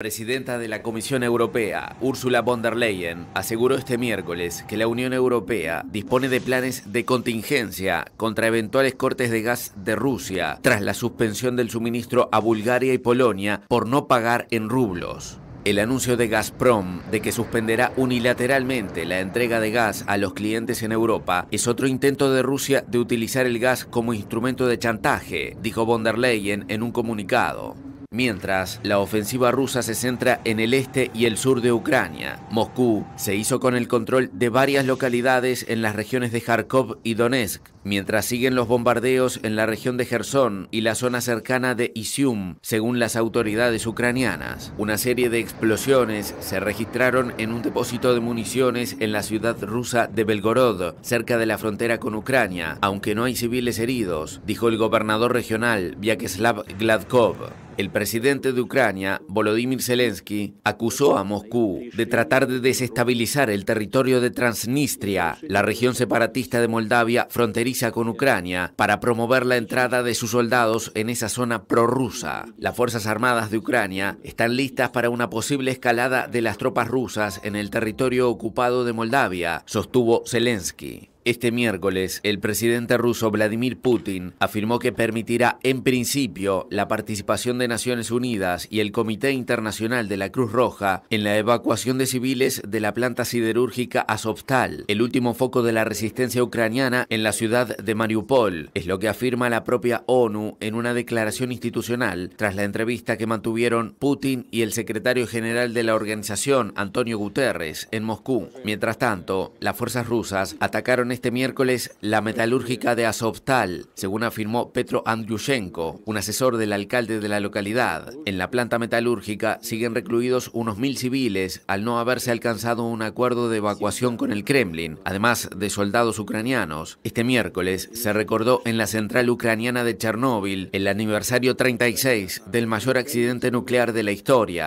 presidenta de la Comisión Europea, Ursula von der Leyen, aseguró este miércoles que la Unión Europea dispone de planes de contingencia contra eventuales cortes de gas de Rusia tras la suspensión del suministro a Bulgaria y Polonia por no pagar en rublos. El anuncio de Gazprom de que suspenderá unilateralmente la entrega de gas a los clientes en Europa es otro intento de Rusia de utilizar el gas como instrumento de chantaje, dijo von der Leyen en un comunicado mientras la ofensiva rusa se centra en el este y el sur de Ucrania. Moscú se hizo con el control de varias localidades en las regiones de Kharkov y Donetsk, mientras siguen los bombardeos en la región de Gerson y la zona cercana de Isium, según las autoridades ucranianas. Una serie de explosiones se registraron en un depósito de municiones en la ciudad rusa de Belgorod, cerca de la frontera con Ucrania, aunque no hay civiles heridos, dijo el gobernador regional Vyacheslav Gladkov. El presidente de Ucrania, Volodymyr Zelensky, acusó a Moscú de tratar de desestabilizar el territorio de Transnistria, la región separatista de Moldavia fronteriza con Ucrania para promover la entrada de sus soldados en esa zona prorrusa. Las Fuerzas Armadas de Ucrania están listas para una posible escalada de las tropas rusas en el territorio ocupado de Moldavia, sostuvo Zelensky. Este miércoles, el presidente ruso Vladimir Putin afirmó que permitirá en principio la participación de Naciones Unidas y el Comité Internacional de la Cruz Roja en la evacuación de civiles de la planta siderúrgica Azovstal, el último foco de la resistencia ucraniana en la ciudad de Mariupol, es lo que afirma la propia ONU en una declaración institucional tras la entrevista que mantuvieron Putin y el secretario general de la organización, Antonio Guterres, en Moscú. Mientras tanto, las fuerzas rusas atacaron este miércoles la metalúrgica de Azovstal, según afirmó Petro Andriushenko, un asesor del alcalde de la localidad. En la planta metalúrgica siguen recluidos unos mil civiles al no haberse alcanzado un acuerdo de evacuación con el Kremlin, además de soldados ucranianos. Este miércoles se recordó en la central ucraniana de Chernóbil el aniversario 36 del mayor accidente nuclear de la historia.